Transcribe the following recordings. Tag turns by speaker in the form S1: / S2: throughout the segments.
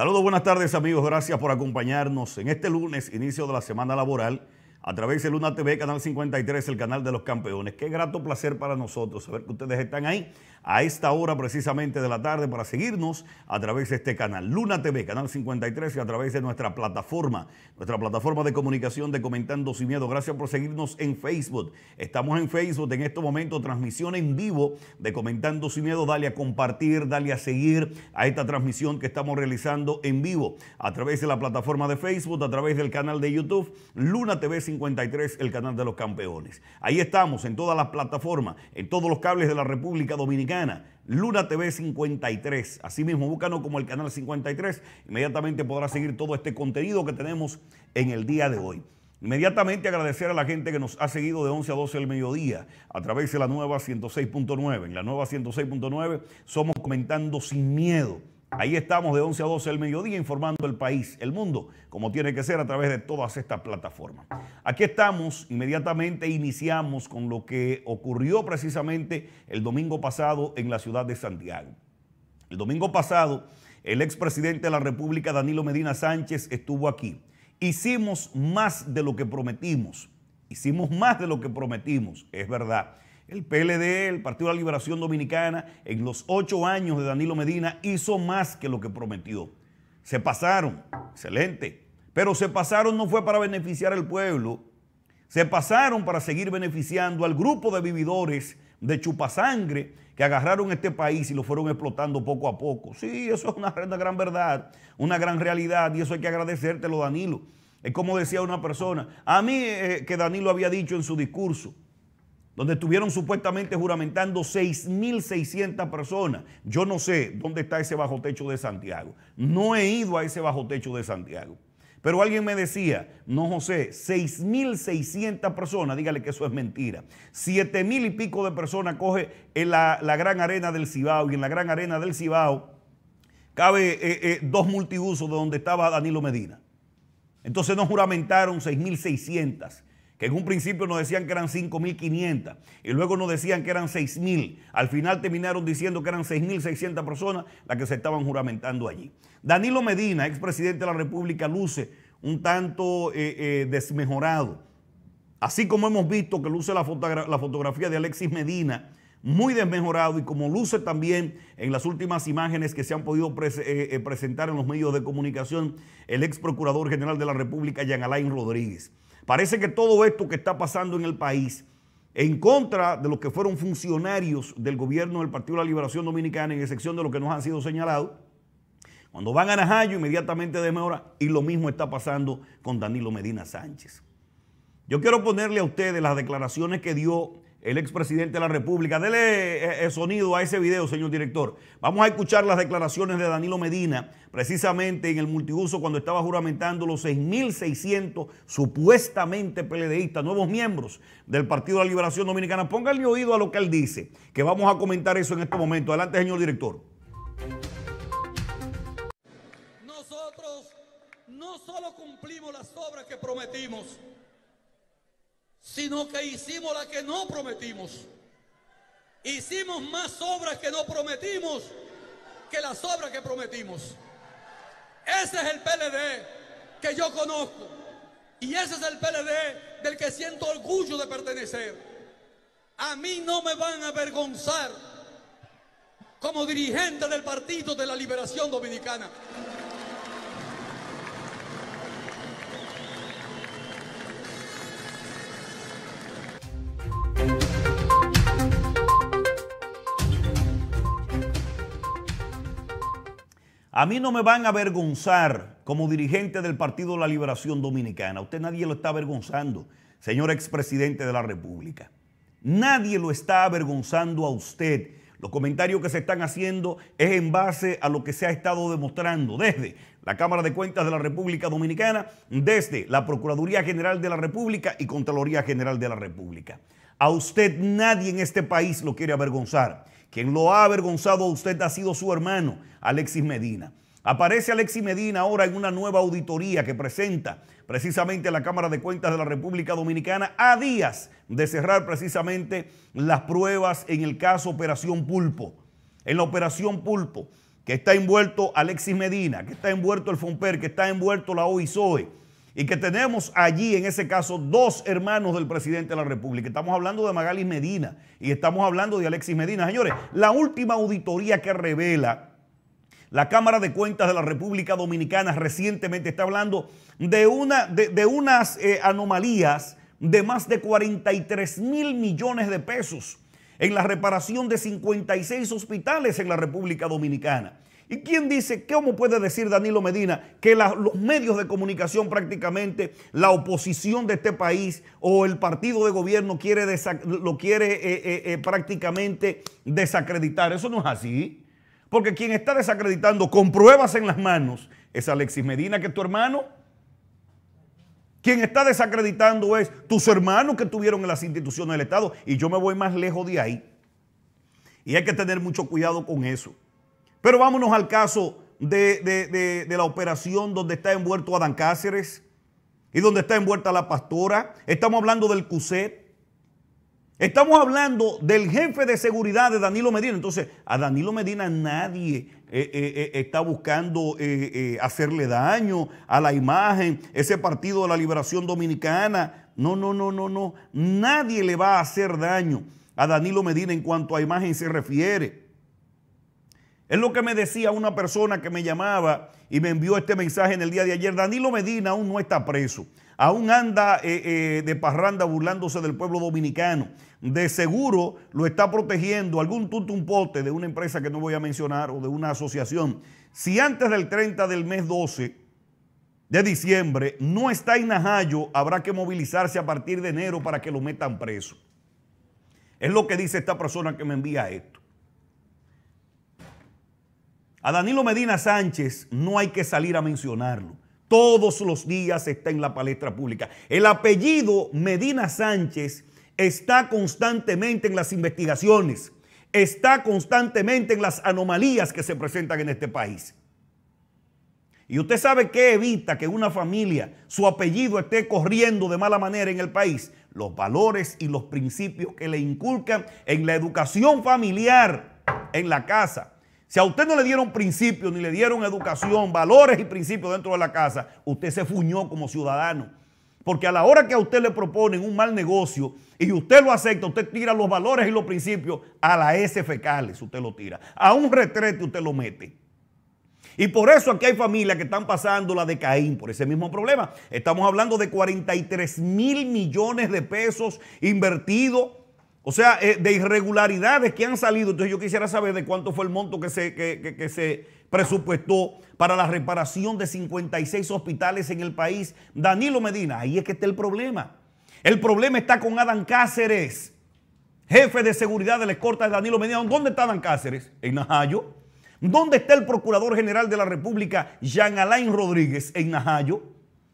S1: Saludos, buenas tardes amigos, gracias por acompañarnos en este lunes, inicio de la semana laboral, a través de Luna TV, Canal 53, el canal de los campeones. Qué grato placer para nosotros saber que ustedes están ahí a esta hora precisamente de la tarde para seguirnos a través de este canal, Luna TV, Canal 53 y a través de nuestra plataforma, nuestra plataforma de comunicación de Comentando Sin Miedo. Gracias por seguirnos en Facebook. Estamos en Facebook en este momento, transmisión en vivo de Comentando Sin Miedo. Dale a compartir, dale a seguir a esta transmisión que estamos realizando en vivo a través de la plataforma de Facebook, a través del canal de YouTube, Luna TV 53, el canal de los campeones. Ahí estamos en todas las plataformas, en todos los cables de la República Dominicana Luna TV 53. Asimismo, búscanos como el canal 53. Inmediatamente podrá seguir todo este contenido que tenemos en el día de hoy. Inmediatamente agradecer a la gente que nos ha seguido de 11 a 12 el mediodía a través de la nueva 106.9. En la nueva 106.9 somos comentando sin miedo Ahí estamos de 11 a 12 el mediodía informando el país, el mundo, como tiene que ser a través de todas estas plataformas. Aquí estamos, inmediatamente iniciamos con lo que ocurrió precisamente el domingo pasado en la ciudad de Santiago. El domingo pasado, el expresidente de la República, Danilo Medina Sánchez, estuvo aquí. Hicimos más de lo que prometimos. Hicimos más de lo que prometimos, es verdad. El PLD, el Partido de la Liberación Dominicana, en los ocho años de Danilo Medina hizo más que lo que prometió. Se pasaron, excelente, pero se pasaron no fue para beneficiar al pueblo, se pasaron para seguir beneficiando al grupo de vividores de chupasangre que agarraron este país y lo fueron explotando poco a poco. Sí, eso es una, gran verdad, una gran realidad y eso hay que agradecértelo, Danilo. Es como decía una persona, a mí eh, que Danilo había dicho en su discurso, donde estuvieron supuestamente juramentando 6.600 personas. Yo no sé dónde está ese bajo techo de Santiago. No he ido a ese bajo techo de Santiago. Pero alguien me decía, no José, 6.600 personas, dígale que eso es mentira. 7.000 y pico de personas coge en la, gran arena del Cibao y en la gran arena del Cibao cabe eh, eh, dos multiusos de donde estaba Danilo Medina. Entonces no juramentaron 6.600 que en un principio nos decían que eran 5.500 y luego nos decían que eran 6.000. Al final terminaron diciendo que eran 6.600 personas las que se estaban juramentando allí. Danilo Medina, expresidente de la República, luce un tanto eh, eh, desmejorado. Así como hemos visto que luce la, fotografía de Alexis Medina, muy desmejorado y como luce también en las últimas imágenes que se han podido eh, presentar en los medios de comunicación el ex procurador general de la República, Jean Alain Rodríguez. Parece que todo esto que está pasando en el país, en contra de los que fueron funcionarios del gobierno del Partido de la Liberación Dominicana, en excepción de los que nos han sido señalados, cuando van a Najayo inmediatamente demoran y lo mismo está pasando con Danilo Medina Sánchez. Yo quiero ponerle a ustedes las declaraciones que dio el expresidente de la República. Dele eh, eh, sonido a ese video, señor director. Vamos a escuchar las declaraciones de Danilo Medina, precisamente en el multiuso, cuando estaba juramentando los 6.600 supuestamente PLDistas, nuevos miembros del Partido de la Liberación Dominicana. Pónganle oído a lo que él dice, que vamos a comentar eso en este momento. Adelante, señor director. Nosotros no solo cumplimos las obras que prometimos, sino que hicimos la que no prometimos. Hicimos más obras que no prometimos que las obras que prometimos. Ese es el PLD que yo conozco. Y ese es el PLD del que siento orgullo de pertenecer. A mí no me van a avergonzar como dirigente del Partido de la Liberación Dominicana. A mí no me van a avergonzar como dirigente del Partido de la Liberación Dominicana. Usted nadie lo está avergonzando, señor expresidente de la República. Nadie lo está avergonzando a usted. Los comentarios que se están haciendo es en base a lo que se ha estado demostrando desde la Cámara de Cuentas de la República Dominicana, desde la Procuraduría General de la República y Contraloría General de la República. A usted nadie en este país lo quiere avergonzar. Quien lo ha avergonzado a usted ha sido su hermano, Alexis Medina. Aparece Alexis Medina ahora en una nueva auditoría que presenta precisamente la Cámara de Cuentas de la República Dominicana a días de cerrar precisamente las pruebas en el caso Operación Pulpo. En la Operación Pulpo, que está envuelto Alexis Medina, que está envuelto el FOMPER, que está envuelto la OISOE, y que tenemos allí, en ese caso, dos hermanos del presidente de la República. Estamos hablando de Magalis Medina y estamos hablando de Alexis Medina. Señores, la última auditoría que revela la Cámara de Cuentas de la República Dominicana recientemente está hablando de, una, de, unas eh, anomalías de más de 43 mil millones de pesos en la reparación de 56 hospitales en la República Dominicana. ¿Y quién dice, cómo puede decir Danilo Medina que los medios de comunicación prácticamente, la oposición de este país o el partido de gobierno quiere lo quiere eh, eh, eh, prácticamente desacreditar? Eso no es así. Porque quien está desacreditando con pruebas en las manos es Alexis Medina, que es tu hermano. Quien está desacreditando es tus hermanos que tuvieron en las instituciones del Estado. Y yo me voy más lejos de ahí. Y hay que tener mucho cuidado con eso. Pero vámonos al caso de, la operación donde está envuelto Adán Cáceres y donde está envuelta la pastora. Estamos hablando del CUSET. Estamos hablando del jefe de seguridad de Danilo Medina. Entonces, a Danilo Medina nadie eh, eh, eh, está buscando hacerle daño a la imagen, ese partido de la liberación dominicana. No, no, no, no, no. Nadie le va a hacer daño a Danilo Medina en cuanto a imagen se refiere. Es lo que me decía una persona que me llamaba y me envió este mensaje en el día de ayer. Danilo Medina aún no está preso. Aún anda eh, eh, de parranda burlándose del pueblo dominicano. De seguro lo está protegiendo algún tuntumpote de una empresa que no voy a mencionar o de una asociación. Si antes del 30 del mes 12 de diciembre no está en Najayo, habrá que movilizarse a partir de enero para que lo metan preso. Es lo que dice esta persona que me envía esto. A Danilo Medina Sánchez no hay que salir a mencionarlo. Todos los días está en la palestra pública. El apellido Medina Sánchez está constantemente en las investigaciones, está constantemente en las anomalías que se presentan en este país. Y usted sabe qué evita que una familia, su apellido esté corriendo de mala manera en el país. Los valores y los principios que le inculcan en la educación familiar, en la casa. Si a usted no le dieron principios, ni le dieron educación, valores y principios dentro de la casa, usted se fuñó como ciudadano. Porque a la hora que a usted le proponen un mal negocio y usted lo acepta, usted tira los valores y los principios a la S fecales, usted lo tira. A un retrete usted lo mete. Y por eso aquí hay familias que están pasando la de Caín, por ese mismo problema. Estamos hablando de 43 mil millones de pesos invertidos o sea, eh, de irregularidades que han salido. Entonces yo quisiera saber de cuánto fue el monto que se, que se presupuestó para la reparación de 56 hospitales en el país. Danilo Medina, ahí es que está el problema. El problema está con Adán Cáceres, jefe de seguridad de la escorta de Danilo Medina. ¿Dónde está Adán Cáceres? En Najayo. ¿Dónde está el Procurador General de la República, Jean Alain Rodríguez, en Najayo?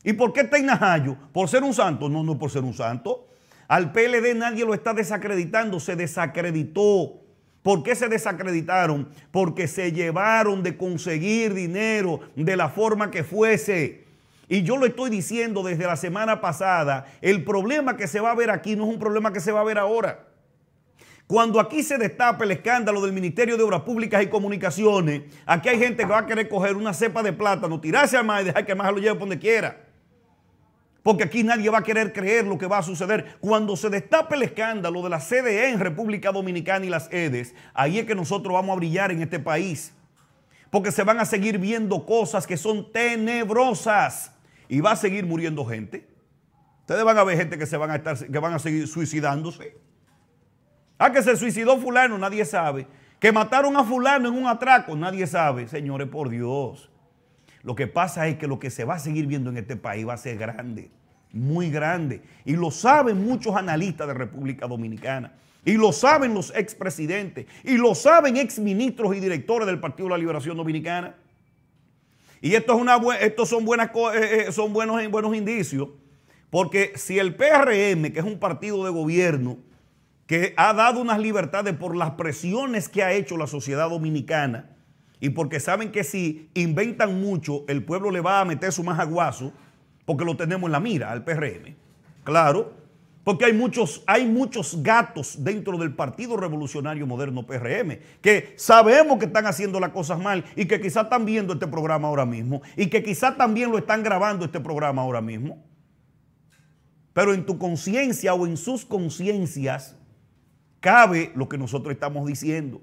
S1: ¿Y por qué está en Najayo? ¿Por ser un santo? No, no por ser un santo. Al PLD nadie lo está desacreditando, se desacreditó. ¿Por qué se desacreditaron? Porque se llevaron de conseguir dinero de la forma que fuese. Y yo lo estoy diciendo desde la semana pasada, el problema que se va a ver aquí no es un problema que se va a ver ahora. Cuando aquí se destapa el escándalo del Ministerio de Obras Públicas y Comunicaciones, aquí hay gente que va a querer coger una cepa de plátano, tirarse a más y dejar que más lo lleve donde quiera porque aquí nadie va a querer creer lo que va a suceder. Cuando se destape el escándalo de la CDE en República Dominicana y las EDES, ahí es que nosotros vamos a brillar en este país, porque se van a seguir viendo cosas que son tenebrosas y va a seguir muriendo gente. Ustedes van a ver gente que se van a estar, que van a seguir suicidándose. Ah, que se suicidó fulano, nadie sabe. Que mataron a fulano en un atraco, nadie sabe. Señores, por Dios. Lo que pasa es que lo que se va a seguir viendo en este país va a ser grande, muy grande. Y lo saben muchos analistas de República Dominicana. Y lo saben los expresidentes. Y lo saben exministros y directores del Partido de la Liberación Dominicana. Y estos son, buenas, eh, eh, son buenos, eh, buenos indicios. Porque si el PRM, que es un partido de gobierno, que ha dado unas libertades por las presiones que ha hecho la sociedad dominicana, y porque saben que si inventan mucho, el pueblo le va a meter su más aguazo, porque lo tenemos en la mira al PRM. Claro, porque hay muchos, hay muchos gatos dentro del Partido Revolucionario Moderno PRM que sabemos que están haciendo las cosas mal y que quizás están viendo este programa ahora mismo y que quizás también lo están grabando este programa ahora mismo. Pero en tu conciencia o en sus conciencias cabe lo que nosotros estamos diciendo.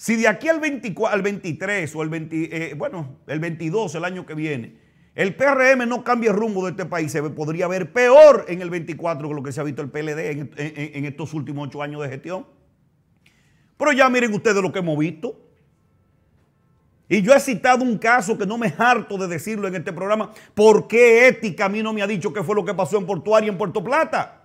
S1: Si de aquí al, 24, al 23 o el eh, bueno, el 22, el año que viene, el PRM no cambia el rumbo de este país, se podría ver peor en el 24 que lo que se ha visto el PLD en, estos últimos ocho años de gestión. Pero ya miren ustedes lo que hemos visto. Y yo he citado un caso que no me harto de decirlo en este programa. ¿Por qué ética a mí no me ha dicho qué fue lo que pasó en Portuario y en Puerto Plata?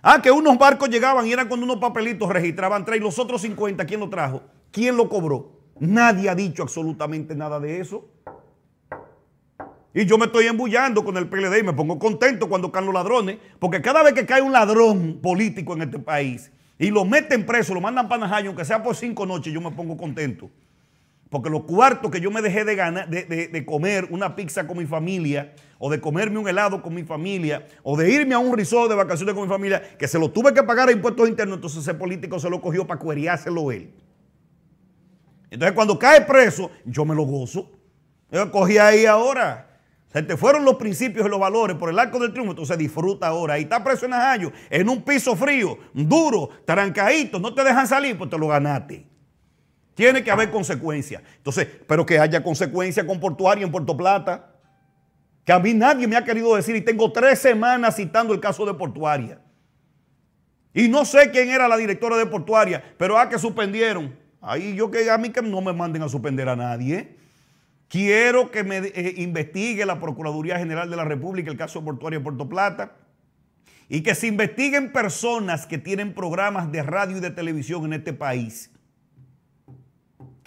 S1: Ah, que unos barcos llegaban y eran cuando unos papelitos registraban tres y los otros 50, ¿quién lo trajo? ¿Quién lo cobró? Nadie ha dicho absolutamente nada de eso. Y yo me estoy embullando con el PLD y me pongo contento cuando caen los ladrones, porque cada vez que cae un ladrón político en este país y lo meten preso, lo mandan para Najayo, aunque sea por cinco noches, yo me pongo contento. Porque los cuartos que yo me dejé de, de, comer una pizza con mi familia, o de comerme un helado con mi familia, o de irme a un resort de vacaciones con mi familia, que se lo tuve que pagar a impuestos internos, entonces ese político se lo cogió para cueriárselo él. Entonces cuando cae preso, yo me lo gozo. Yo cogí ahí ahora. Se te fueron los principios y los valores por el arco del triunfo, entonces disfruta ahora. Ahí está preso en Ajayo, en un piso frío, duro, trancadito, no te dejan salir, pues te lo ganaste. Tiene que haber consecuencias. Entonces, pero que haya consecuencias con Portuaria en Puerto Plata. Que a mí nadie me ha querido decir y tengo tres semanas citando el caso de Portuaria. Y no sé quién era la directora de Portuaria, pero a ah, que suspendieron. Ahí yo que a mí que no me manden a suspender a nadie. Quiero que me eh, investigue la Procuraduría General de la República el caso de Portuaria en Puerto Plata y que se investiguen personas que tienen programas de radio y de televisión en este país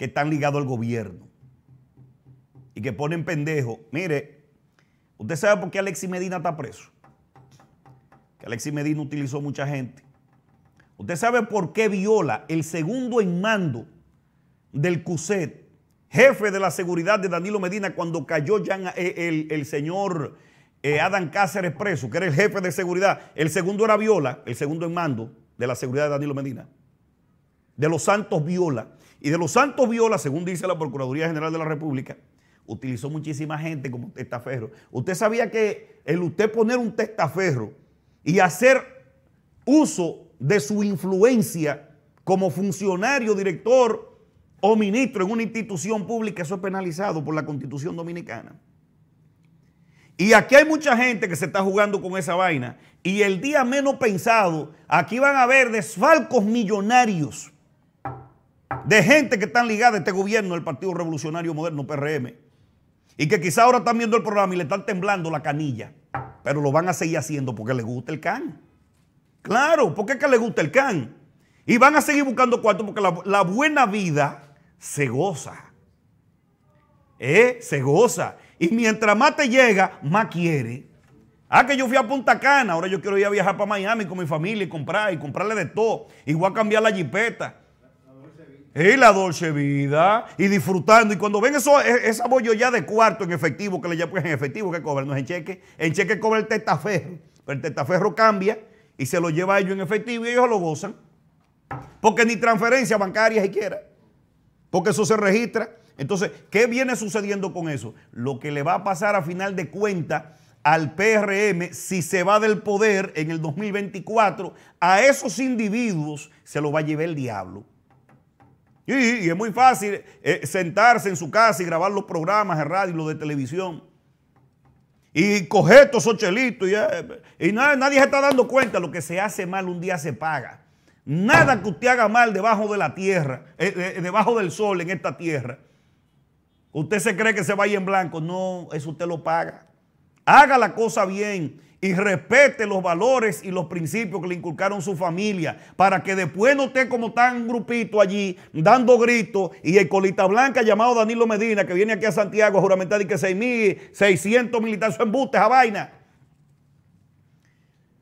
S1: que están ligados al gobierno y que ponen pendejo. Mire, usted sabe por qué Alexis Medina está preso. Que Alexis Medina utilizó mucha gente. Usted sabe por qué viola el segundo en mando del CUSET, jefe de la seguridad de Danilo Medina, cuando cayó ya eh, el, señor eh, Adam Cáceres preso, que era el jefe de seguridad. El segundo era Viola, el segundo en mando de la seguridad de Danilo Medina. De los Santos Viola. Y de los santos viola, según dice la Procuraduría General de la República, utilizó muchísima gente como testaferro. Usted sabía que el usted poner un testaferro y hacer uso de su influencia como funcionario, director o ministro en una institución pública, eso es penalizado por la constitución dominicana. Y aquí hay mucha gente que se está jugando con esa vaina. Y el día menos pensado, aquí van a haber desfalcos millonarios de gente que están ligada a este gobierno del Partido Revolucionario Moderno, PRM, y que quizá ahora están viendo el programa y le están temblando la canilla, pero lo van a seguir haciendo porque les gusta el can. Claro, porque es que les gusta el can. Y van a seguir buscando cuarto porque la, buena vida se goza. ¿Eh? Se goza. Y mientras más te llega, más quiere. Ah, que yo fui a Punta Cana, ahora yo quiero ir a viajar para Miami con mi familia y comprar y comprarle de todo. Y voy a cambiar la jipeta y la dolce vida. Y disfrutando. Y cuando ven eso, e, esa bollo ya de cuarto en efectivo, que le llaman pues en efectivo que cobran, no es en cheque. En cheque cobra el testaferro. Pero el testaferro cambia y se lo lleva a ellos en efectivo y ellos lo gozan. Porque ni transferencia bancaria siquiera. Porque eso se registra. Entonces, ¿qué viene sucediendo con eso? Lo que le va a pasar a final de cuenta al PRM si se va del poder en el 2024, a esos individuos se lo va a llevar el diablo. Y, es muy fácil eh, sentarse en su casa y grabar los programas de radio y los de televisión. Y coger estos ochelitos y, eh, nadie, se está dando cuenta. Lo que se hace mal un día se paga. Nada que usted haga mal debajo de la tierra, eh, debajo del sol en esta tierra. Usted se cree que se vaya en blanco. No, eso usted lo paga haga la cosa bien y respete los valores y los principios que le inculcaron su familia, para que después no esté como tan grupito allí dando gritos y el colita blanca llamado Danilo Medina, que viene aquí a Santiago a juramentar y que 6.600 militares son embustes a vaina.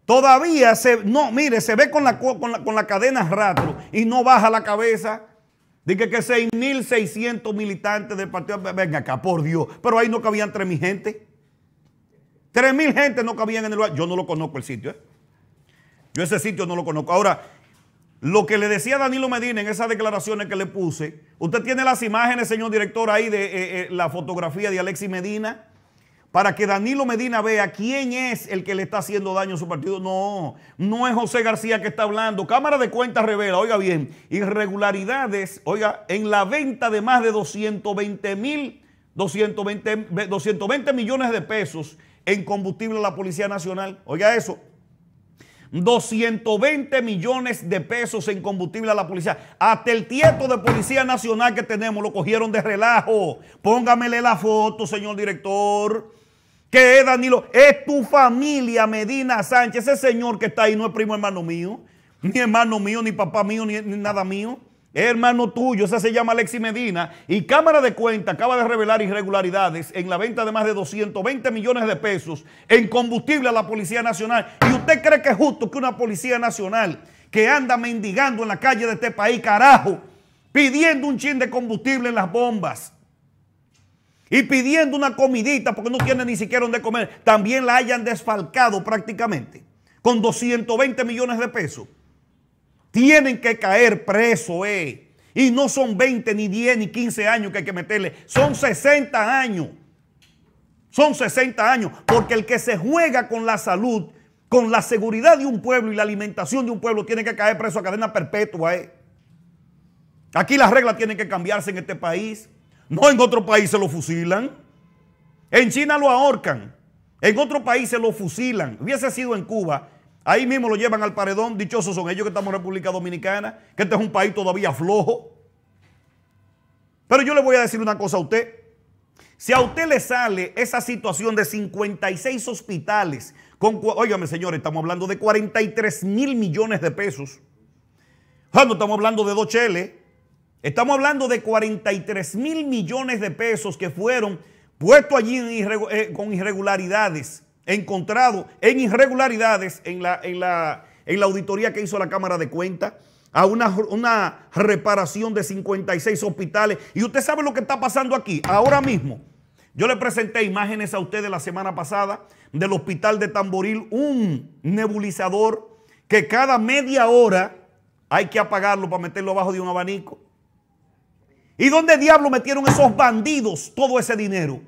S1: Todavía se, no, mire, se ve con la, con con la cadena rato y no baja la cabeza. Dice que 6.600 militantes del partido, venga acá, por Dios, pero ahí no cabían entre mi gente. Tres mil gente no cabían en el lugar. Yo no lo conozco el sitio. ¿eh? Yo ese sitio no lo conozco. Ahora, lo que le decía Danilo Medina en esas declaraciones que le puse, usted tiene las imágenes, señor director, ahí de eh, eh, la fotografía de Alexis Medina, para que Danilo Medina vea quién es el que le está haciendo daño a su partido. No, no es José García que está hablando. Cámara de Cuentas revela, oiga bien, irregularidades, oiga, en la venta de más de 220 mil, 220, 220 millones de pesos en combustible a la Policía Nacional. Oiga eso. 220 millones de pesos en combustible a la policía. Hasta el tieto de Policía Nacional que tenemos lo cogieron de relajo. Póngamele la foto, señor director. Que es Danilo, es tu familia Medina Sánchez. Ese señor que está ahí no es primo hermano mío, ni hermano mío, ni papá mío, ni, ni nada mío hermano tuyo, esa se llama Alexi Medina, y Cámara de Cuenta acaba de revelar irregularidades en la venta de más de 220 millones de pesos en combustible a la Policía Nacional. ¿Y usted cree que es justo que una Policía Nacional que anda mendigando en la calle de este país, carajo, pidiendo un chin de combustible en las bombas? Y pidiendo una comidita porque no tiene ni siquiera donde comer, también la hayan desfalcado prácticamente con 220 millones de pesos. Tienen que caer preso, eh. Y no son 20, ni 10, ni 15 años que hay que meterle. Son 60 años. Son 60 años. Porque el que se juega con la salud, con la seguridad de un pueblo y la alimentación de un pueblo, tiene que caer preso a cadena perpetua, eh. Aquí las reglas tienen que cambiarse en este país. No en otro país se lo fusilan. En China lo ahorcan. En otro país se lo fusilan. Hubiese sido en Cuba Ahí mismo lo llevan al paredón. Dichosos son ellos que estamos en República Dominicana, que este es un país todavía flojo. Pero yo le voy a decir una cosa a usted. Si a usted le sale esa situación de 56 hospitales, con, señores, estamos hablando de 43 mil millones de pesos. Ah, no estamos hablando de dos cheles. Estamos hablando de 43 mil millones de pesos que fueron puestos allí eh, con irregularidades encontrado en irregularidades en la, en la, en la auditoría que hizo la Cámara de Cuentas, a una, una reparación de 56 hospitales. Y usted sabe lo que está pasando aquí, ahora mismo. Yo le presenté imágenes a ustedes la semana pasada del hospital de Tamboril, un nebulizador que cada media hora hay que apagarlo para meterlo abajo de un abanico. ¿Y dónde diablo metieron esos bandidos todo ese dinero?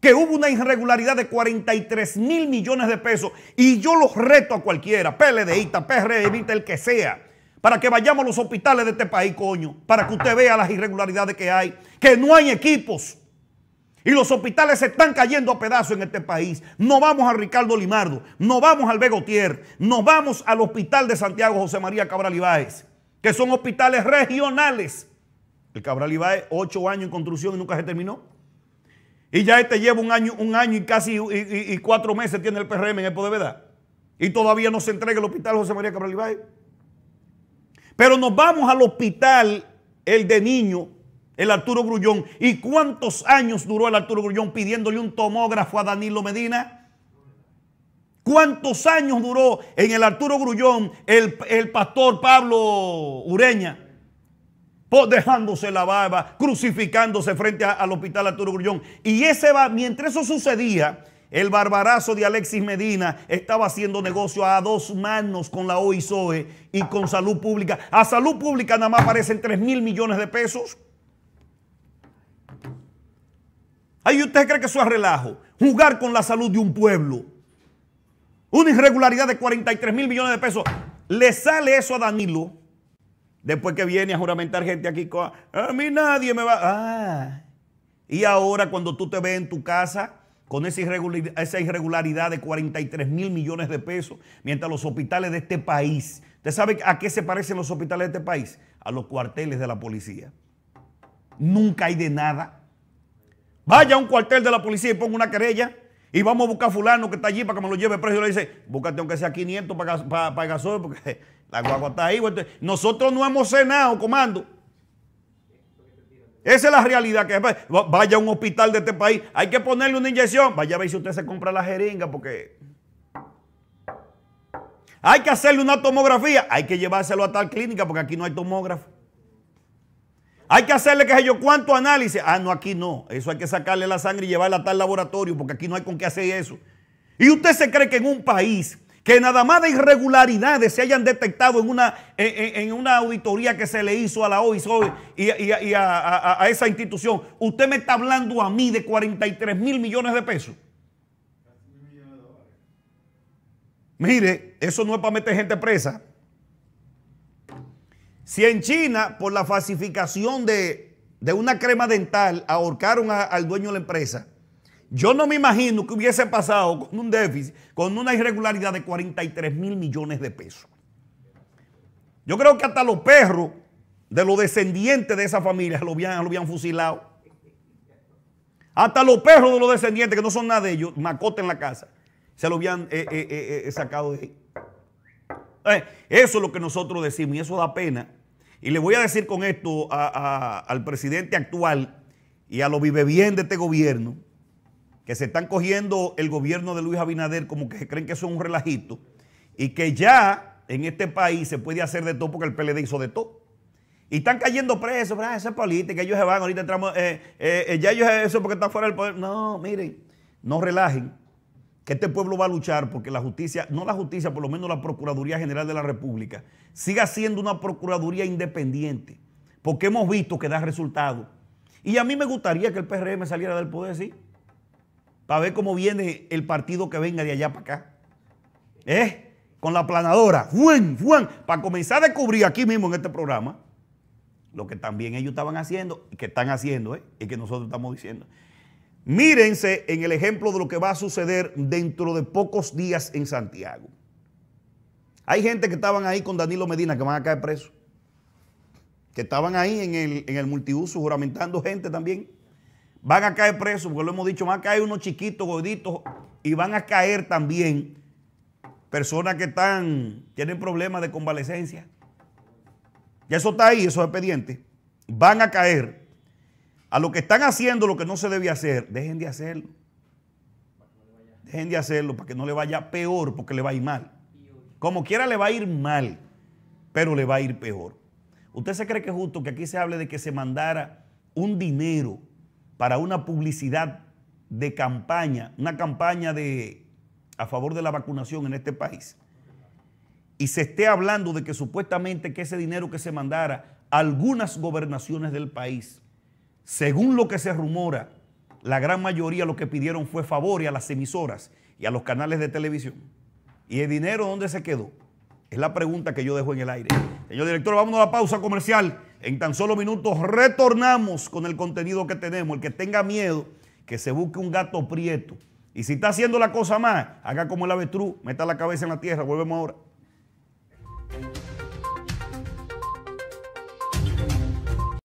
S1: que hubo una irregularidad de 43 mil millones de pesos. Y yo los reto a cualquiera, PLDita, PRDita, el que sea, para que vayamos a los hospitales de este país, coño, para que usted vea las irregularidades que hay, que no hay equipos. Y los hospitales se están cayendo a pedazos en este país. No vamos a Ricardo Limardo, no vamos al Begotier, no vamos al hospital de Santiago José María Cabral Ibáez, que son hospitales regionales. El Cabral Ibáez, ocho años en construcción y nunca se terminó. Y ya este lleva un año, un año y casi y, cuatro meses tiene el PRM en el poder, ¿verdad? Y todavía no se entrega el hospital José María Cabral Pero nos vamos al hospital, el de niño, el Arturo Grullón. ¿Y cuántos años duró el Arturo Grullón pidiéndole un tomógrafo a Danilo Medina? ¿Cuántos años duró en el Arturo Grullón el, el pastor Pablo Ureña? dejándose la barba, crucificándose frente al hospital Arturo Grullón. Y ese va, mientras eso sucedía, el barbarazo de Alexis Medina estaba haciendo negocio a dos manos con la OISOE y con salud pública. A salud pública nada más aparecen 3 mil millones de pesos. Ahí usted cree que eso es relajo. Jugar con la salud de un pueblo. Una irregularidad de 43 mil millones de pesos. Le sale eso a Danilo Después que viene a juramentar gente aquí, a mí nadie me va. Ah. Y ahora cuando tú te ves en tu casa con esa irregularidad, de 43 mil millones de pesos, mientras los hospitales de este país, ¿usted sabe a qué se parecen los hospitales de este país? A los cuarteles de la policía. Nunca hay de nada. Vaya a un cuartel de la policía y ponga una querella y vamos a buscar a fulano que está allí para que me lo lleve preso y le dice, búscate aunque sea 500 para, para, para porque la guagua está ahí. Nosotros no hemos cenado, comando. Esa es la realidad. que Vaya a un hospital de este país, hay que ponerle una inyección. Vaya a ver si usted se compra la jeringa porque... Hay que hacerle una tomografía, hay que llevárselo a tal clínica porque aquí no hay tomógrafo. Hay que hacerle, qué sé yo, cuánto análisis. Ah, no, aquí no. Eso hay que sacarle la sangre y llevarla a tal laboratorio porque aquí no hay con qué hacer eso. Y usted se cree que en un país que nada más de irregularidades se hayan detectado en una, en, una auditoría que se le hizo a la OISO y, a, esa institución, usted me está hablando a mí de 43 mil millones de pesos. Mire, eso no es para meter gente presa. Si en China, por la falsificación de, una crema dental, ahorcaron al dueño de la empresa, yo no me imagino que hubiese pasado con un déficit, con una irregularidad de 43 mil millones de pesos. Yo creo que hasta los perros de los descendientes de esa familia lo habían, lo habían fusilado. Hasta los perros de los descendientes, que no son nada de ellos, macota en la casa, se lo habían eh, eh, eh, sacado de ahí. Eso es lo que nosotros decimos y eso da pena. Y le voy a decir con esto al presidente actual y a lo vive bien de este gobierno que se están cogiendo el gobierno de Luis Abinader como que creen que son un relajito y que ya en este país se puede hacer de todo porque el PLD hizo de todo. Y están cayendo presos, ah, esa es política, ellos se van, ahorita entramos, eh, eh, eh, ya ellos eso porque están fuera del poder. No, miren, no relajen, que este pueblo va a luchar porque la justicia, no la justicia, por lo menos la Procuraduría General de la República, siga siendo una Procuraduría independiente, porque hemos visto que da resultados. Y a mí me gustaría que el PRM saliera del poder, sí para ver cómo viene el partido que venga de allá para acá. ¿Eh? Con la planadora, juan, juan, Para comenzar a descubrir aquí mismo en este programa lo que también ellos estaban haciendo, y que están haciendo, ¿eh? y que nosotros estamos diciendo. Mírense en el ejemplo de lo que va a suceder dentro de pocos días en Santiago. Hay gente que estaban ahí con Danilo Medina que van a caer presos. Que estaban ahí en el, en el multiuso juramentando gente también van a caer presos, porque lo hemos dicho, van a caer unos chiquitos, gorditos, y van a caer también personas que están, tienen problemas de convalecencia. Y eso está ahí, esos expedientes. Van a caer. A los que están haciendo lo que no se debe hacer, dejen de hacerlo. Dejen de hacerlo para que no le vaya peor, porque le va a ir mal. Como quiera le va a ir mal, pero le va a ir peor. ¿Usted se cree que es justo que aquí se hable de que se mandara un dinero para una publicidad de campaña, una campaña de, a favor de la vacunación en este país, y se esté hablando de que supuestamente que ese dinero que se mandara a algunas gobernaciones del país, según lo que se rumora, la gran mayoría lo que pidieron fue favor a las emisoras y a los canales de televisión. ¿Y el dinero dónde se quedó? Es la pregunta que yo dejo en el aire. Señor director, vamos a la pausa comercial. En tan solo minutos retornamos con el contenido que tenemos. El que tenga miedo, que se busque un gato prieto. Y si está haciendo la cosa más, haga como el avestruz, meta la cabeza en la tierra. Volvemos ahora.